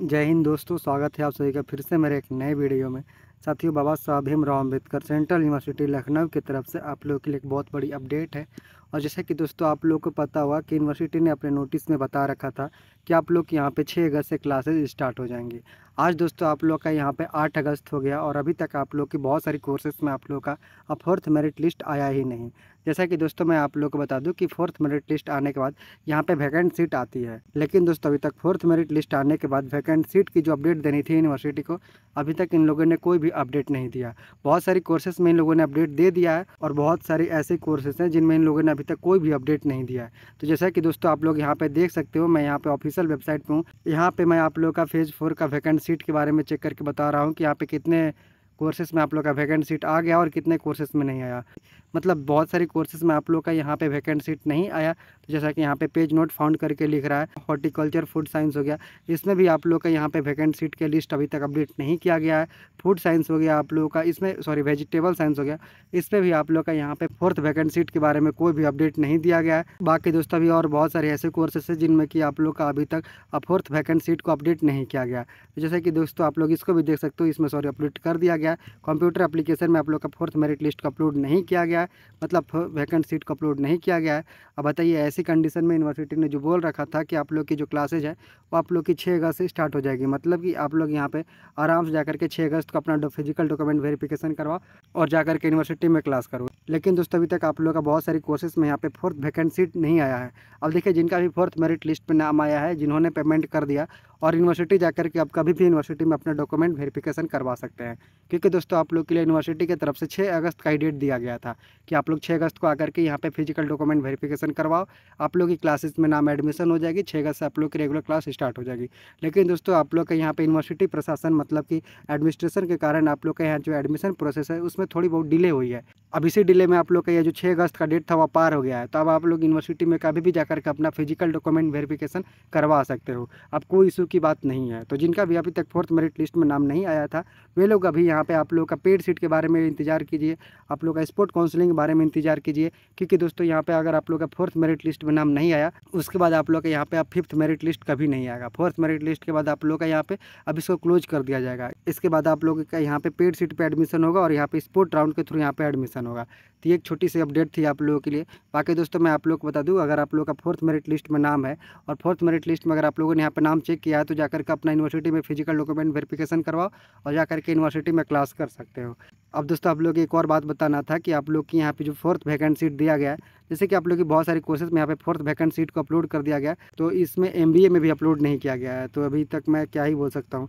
जय हिंद दोस्तों स्वागत है आप सभी का फिर से मेरे एक नए वीडियो में साथियों बाबा साहब भीमराव अम्बेडकर सेंट्रल यूनिवर्सिटी लखनऊ की तरफ से आप लोगों के लिए एक बहुत बड़ी अपडेट है और जैसा कि दोस्तों आप लोग को पता हुआ कि यूनिवर्सिटी ने अपने नोटिस में बता रखा था कि आप लोग यहाँ पे 6 अगस्त से क्लासेस स्टार्ट हो जाएंगी आज दोस्तों आप लोग का यहाँ पे 8 अगस्त हो गया और अभी तक आप लोग की बहुत सारी कोर्सेज में आप लोग का अब फोर्थ मेरिट लिस्ट आया ही नहीं जैसा कि दोस्तों मैं आप लोग को बता दूं कि फोर्थ मेरिट लिस्ट आने के बाद यहाँ पे वैकेंट सीट आती है लेकिन दोस्तों अभी तक फोर्थ मेरिट लिस्ट आने के बाद वैकेंट सीट की जो अपडेट देनी थी यूनिवर्सिटी को अभी तक इन लोगों ने कोई भी भी अपडेट नहीं दिया बहुत सारी कोर्सेज में इन लोगों ने अपडेट दे दिया है और बहुत सारे ऐसे कोर्सेज हैं जिनमें इन लोगों ने अभी तक कोई भी अपडेट नहीं दिया है तो जैसा कि दोस्तों आप लोग यहाँ पर देख सकते हो मैं यहाँ पर ऑफिशियल वेबसाइट पर हूँ यहाँ पर मैं आप लोग का फेज़ फोर का वैकेंट सीट के बारे में चेक करके बता रहा हूँ कि यहाँ पर कितने कोर्सेज में आप लोग का वैकेंट सीट आ गया और कितने कोर्सेज में नहीं आया मतलब बहुत सारे कोर्सेज में आप लोग का यहाँ पे वैकेंट सीट नहीं आया तो जैसा कि यहाँ पे पेज नोट फाउंड करके लिख रहा है हॉर्टिकल्चर फूड साइंस हो गया इसमें भी आप लोग का यहाँ पे वैकेंट सीट के लिस्ट अभी तक अपडेट नहीं किया गया है फूड साइंस हो गया आप लोगों का इसमें सॉरी वेजिटेबल साइंस हो गया इसमें भी आप लोग का यहाँ पे फोर्थ वैकेंट सीट के बारे में कोई भी अपडेट नहीं दिया गया है बाकी दोस्तों अभी और बहुत सारे ऐसे कोर्सेस है जिनमें कि आप लोग का अभी तक फोर्थ वैकेंट सीट को अपडेट नहीं किया गया तो जैसे कि दोस्तों आप लोग इसको भी देख सकते हो इसमें सॉरी अपडेट कर दिया गया कंप्यूटर एप्लीकेशन में आप लोग का फोर्थ मेरिट लिस्ट को अपलोड नहीं किया गया है मतलब वैकेंट सीट को अपलोड नहीं किया गया है अब बताइए ऐसी कंडीशन में यूनिवर्सिटी ने जो बोल रखा था कि आप लोग की जो क्लासेज है वो आप लोग की छः अगस्त से स्टार्ट हो जाएगी मतलब कि आप लोग यहाँ पर आराम से जाकर के छः अगस्त को अपना फिजिकल डॉक्यूमेंट वेरीफिकेशन करवाओ और जाकर के यूनिवर्सिटी में क्लास करो लेकिन दोस्तों अभी तक आप लोगों का बहुत सारी कोर्सेस में यहाँ पे फोर्थ वैकेंसी नहीं आया है अब देखिए जिनका भी फोर्थ मेरिट लिस्ट में नाम आया है जिन्होंने पेमेंट कर दिया और यूनिवर्सिटी जा करके आप कभी भी यूनिवर्सिटी में अपना डॉक्यूमेंट वेरिफिकेशन करवा सकते हैं क्योंकि दोस्तों आप लोग के लिए यूनिवर्सिटी की तरफ से छः अगस्त का ही डेट दिया गया था कि आप लोग छः अगस्त को आकर के यहाँ पे फिजिकल डॉक्यूमेंट वेरीफिकेशन करवाओ आप लोग की क्लासेस में नाम एडमिशन हो जाएगी छः अगस्त से आप लोग की रेगुलर क्लास स्टार्ट हो जाएगी लेकिन दोस्तों आप लोग के यहाँ पर यूनिवर्सिटी प्रशासन मतलब कि एडमिनिस्ट्रेशन के कारण आप लोग के यहाँ जो एडमिशन प्रोसेस है उसमें थोड़ी बहुत डिले हुई है अब इसी डिले में आप लोग का यह जो छः अगस्त का डेट था वो पार हो गया है तो अब आप लोग यूनिवर्सिटी में कभी भी जाकर के अपना फिजिकल डॉक्यूमेंट वेरिफिकेशन करवा सकते हो अब कोई इशू की बात नहीं है तो जिनका भी अभी तक फोर्थ मेरिट लिस्ट में नाम नहीं आया था वे लोग अभी यहाँ पे आप लोग का पेड सीट के बारे में इंतजार कीजिए आप लोग का स्पोर्ट काउंसिलिंग के बारे में इंतजार कीजिए क्योंकि दोस्तों यहाँ पर अगर आप लोग का फोर्थ मेरिट लिस्ट में नाम नहीं आया उसके बाद आप लोग का यहाँ पर आप फिफ्थ मेरिट लिस्ट कभी नहीं आएगा फोर्थ मेरिट लिस्ट के बाद आप लोग का यहाँ पर अब इसको क्लोज कर दिया जाएगा इसके बाद आप लोग का यहाँ पर पेड सीट पर एडमिशन होगा और यहाँ पर स्पोर्ट राउंड के थ्रू यहाँ पर एडमिशन नुकसान होगा तो एक छोटी सी अपडेट थी आप लोगों के लिए बाकी दोस्तों मैं आप लोग को बता दूँ अगर आप लोग का फोर्थ मेरिट लिस्ट में नाम है और फोर्थ मेरिट लिस्ट में अगर आप लोगों ने यहाँ पर नाम चेक किया है तो जाकर के अपना यूनिवर्सिटी में फिजिकल डॉक्यूमेंट वेरीफिकेशन करवाओ और जाकर के यूनिवर्सिटी में क्लास कर सकते हो अब दोस्तों आप लोग एक और बात बताना था कि आप लोग की यहाँ पे जो फोर्थ वैकेंट सीट दिया गया है जैसे कि आप लोग की बहुत सारी कोर्सेज में यहाँ पे फोर्थ वैकेंट सीट को अपलोड कर दिया गया तो इसमें एम में भी अपलोड नहीं किया गया है तो अभी तक मैं क्या ही बोल सकता हूँ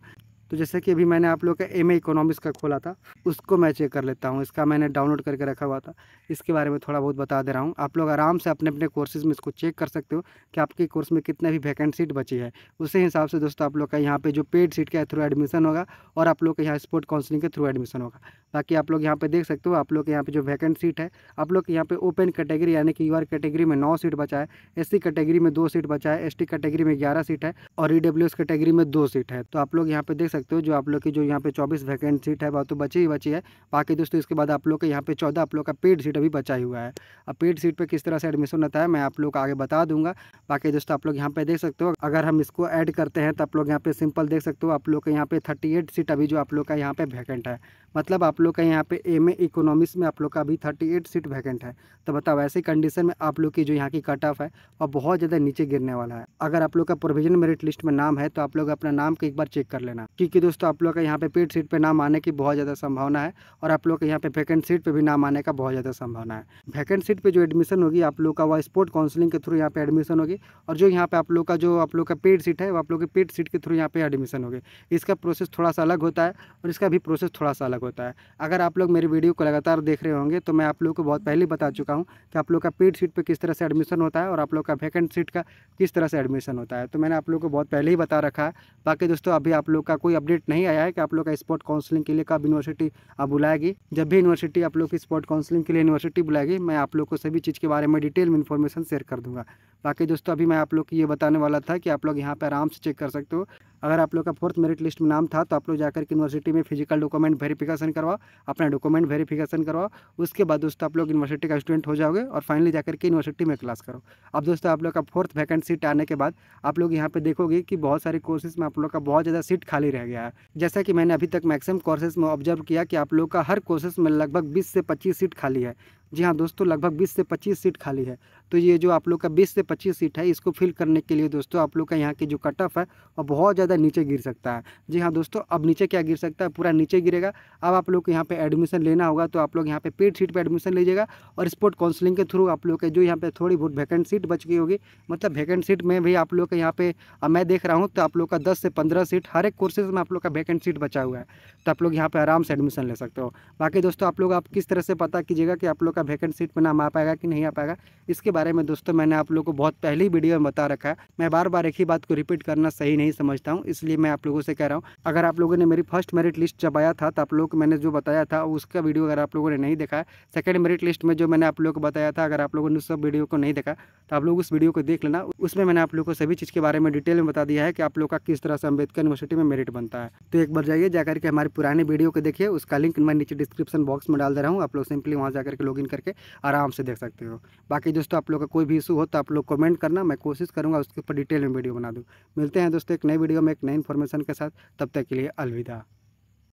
तो जैसे कि अभी मैंने आप लोग का एम इकोनॉमिक्स का खोला था उसको मैं चेक कर लेता हूँ इसका मैंने डाउनलोड करके रखा हुआ था इसके बारे में थोड़ा बहुत बता दे रहा हूँ आप लोग आराम से अपने अपने कोर्सेज में इसको चेक कर सकते हो कि आपके कोर्स में कितना भी वैकेंट सीट बची है उसी हिसाब से दोस्तों आप लोग का यहाँ पर जो पेड सीट के थ्रू एडमिशन होगा और आप लोग का यहाँ स्पोर्ट काउंसिलिंग के थ्रू एडमिशन होगा बाकी आप लोग यहाँ पर देख सकते हो आप लोग के यहाँ पर जो वैकेंट सीट है आप लोग यहाँ पर ओपन कैटेगरी यानी कि यू कैटेगरी में नौ सीट बचा है एस कैटेगरी में दो सीट बचा है एस कैटेगरी में ग्यारह सीट है और ई e कैटेगरी में दो सीट है तो आप लोग यहाँ पर देख सकते हो जो आप लोग की जो यहाँ पे चौबीस वैकेंट सीट है वह तो बची ही बची है बाकी दोस्तों इसके बाद आप लोग के यहाँ पे चौदह आप लोग का पेड सीट अभी बचा हुआ है अब पेड सीट पे किस तरह से एडमिशन होता है मैं आप लोग को आगे बता दूंगा बाकी दोस्तों आप लोग यहाँ पे देख सकते हो अगर हम इसको ऐड करते हैं तो आप लोग यहाँ पे सिंपल देख सकते हो आप लोग के यहाँ पे थर्टी सीट अभी जो आप लोग का यहाँ पे वैकेंट है मतलब आप लोग का यहाँ पे एम ए इकोनॉमिक्स में आप लोग का अभी थर्टी सीट वैकेंट है तो बताओ ऐसी कंडीशन में आप लोग की जो यहाँ की कट ऑफ है वह बहुत ज़्यादा नीचे गिरने वाला है अगर आप लोग का प्रोविजन मेरिट लिस्ट में नाम है तो आप लोग अपना नाम के एक बार चेक कर लेना कि देखिए दोस्तों आप लोग का यहाँ पे पेड सीट पे नाम आने की बहुत ज़्यादा संभावना है और आप लोग के यहाँ पे वैकेंट सीट पे भी नाम आने का बहुत ज़्यादा संभावना है वैकेंट सीट पे जो एडमिशन होगी आप लोग का वह स्पोर्ट काउंसलिंग के थ्रू यहाँ पे एडमिशन होगी और जो यहाँ पे आप लोग का जो आप लोग का पेड सीट है वो आप लोग के पेड सीट के थ्रू यहाँ पे एडमिशन होगी इसका प्रोसेस थोड़ा सा अलग होता है और इसका भी प्रोसेस थोड़ा सा अलग होता है अगर आप लोग मेरी वीडियो को लगातार देख रहे होंगे तो मैं आप लोग को बहुत पहले बता चुका हूँ कि आप लोग का पेड सीट पर किस तरह से एडमिशन होता है और आप लोग का वैकेंट सीट का किस तरह से एडमिशन होता है तो मैंने आप लोग को बहुत पहले ही बता रखा है बाकी दोस्तों अभी आप लोग का कोई अपडेट नहीं आया है कि आप लोग का स्पोर्ट काउंसलिंग के लिए कब यूनिवर्सिटी अब बुलाएगी जब भी यूनिवर्सिटी आप लोग की स्पोर्ट काउंसलिंग के लिए यूनिवर्सिटी बुलाएगी मैं आप लोग को सभी चीज़ के बारे में डिटेल में इन्फॉर्मेशन शेयर कर दूँगा बाकी दोस्तों अभी मैं आप लोग को ये बताने वाला था कि आप लोग यहाँ पर आराम से चेक कर सकते हो अगर आप लोग का फोर्थ मेरिट लिस्ट में नाम था तो आप लोग जाकर के यूनिवर्सिटी में फिजिकल डॉक्यूमेंट वेरीफिकेशन करवाओ अपना डॉक्यूमेंट वेरीफिकेशन करवाओ उसके बाद दोस्तों आप लोग यूनिवर्सिटी का स्टूडेंट हो जाओगे और फाइनली जाकर के यूनिवर्सिटी में क्लास करो अब दोस्तों आप लोग का फोर्थ वैकेंट सीट आने के बाद आप लोग यहाँ पर देखोगे कि बहुत सारे कोर्सेज में आप लोग का बहुत ज़्यादा सीट खाली रह गया है जैसा कि मैंने अभी तक मैक्सिमम कोर्सेज में ऑब्जर्व किया कि आप लोग का हर कोर्सेज में लगभग बीस से पच्चीस सीट खाली है जी हाँ दोस्तों लगभग 20 से 25 सीट खाली है तो ये जो आप लोग का 20 से 25 सीट है इसको फिल करने के लिए दोस्तों आप लोग का यहाँ की जो कट ऑफ है वो बहुत ज़्यादा नीचे गिर सकता है जी हाँ दोस्तों अब नीचे क्या गिर सकता है पूरा नीचे गिरेगा अब आप लोग को यहाँ पे एडमिशन लेना होगा तो आप लोग यहाँ पे पेड सीट पर एडमिशन लीजिएगा और स्पोर्ट काउंसलिंग के थ्रू आप लोग के जो यहाँ पर थोड़ी बहुत वैकेंट सीट बच गई होगी मतलब वैकेंट सीट में भी आप लोग का यहाँ पे मैं देख रहा हूँ तो आप लोग का दस से पंद्रह सीट हर एक कोर्सेज में आप लोग का वैकेंट सीट बचा हुआ है तो आप लोग यहाँ पर आराम से एडमिशन ले सकते हो बाकी दोस्तों आप लोग आप किस तरह से पता कीजिएगा कि आप लोग का वैकेंट सीट पर नाम आ पाएगा कि नहीं आ पाएगा इसके बारे में दोस्तों मैंने आप लोग को बहुत पहले ही वीडियो में बता रखा है मैं बार बार एक ही बात को रिपीट करना सही नहीं समझता हूँ इसलिए मैं आप लोगों से कह रहा हूँ अगर आप लोगों ने मेरी फर्स्ट मेरिट लिस्ट जब आया था तो आप लोग मैंने जो बताया था उसका वीडियो अगर आप लोगों ने नहीं देखा सेकेंड मेरिट लिस्ट में जो मैंने आप लोगों को बताया था अगर आप लोगों ने उस वीडियो को नहीं देखा तो आप लोग उस वीडियो को देख लेना उसमें मैंने आप लोग को सभी चीज़ के बारे में डिटेल में बता दिया है कि आप लोग का किस तरह से अम्बेडकर यूनिवर्सिटी में मेरिट बनता है तो एक बार जाइए जाकर के हमारे पुराने वीडियो को देखिए उसका लिंक मैं नीचे डिस्क्रिप्शन बॉक्स में डाल दे रहा हूँ आप लोग सिंपली वहाँ जाकर के लॉगिन करके आराम से देख सकते हो बाकी दोस्तों आप लोग का कोई भी इशू हो तो आप लोग कमेंट करना मैं कोशिश करूँगा उसके ऊपर डिटेल में वीडियो बना दूँ मिलते हैं दोस्तों एक नई वीडियो में एक नई इन्फॉर्मेशन के साथ तब तक के लिए अलविदा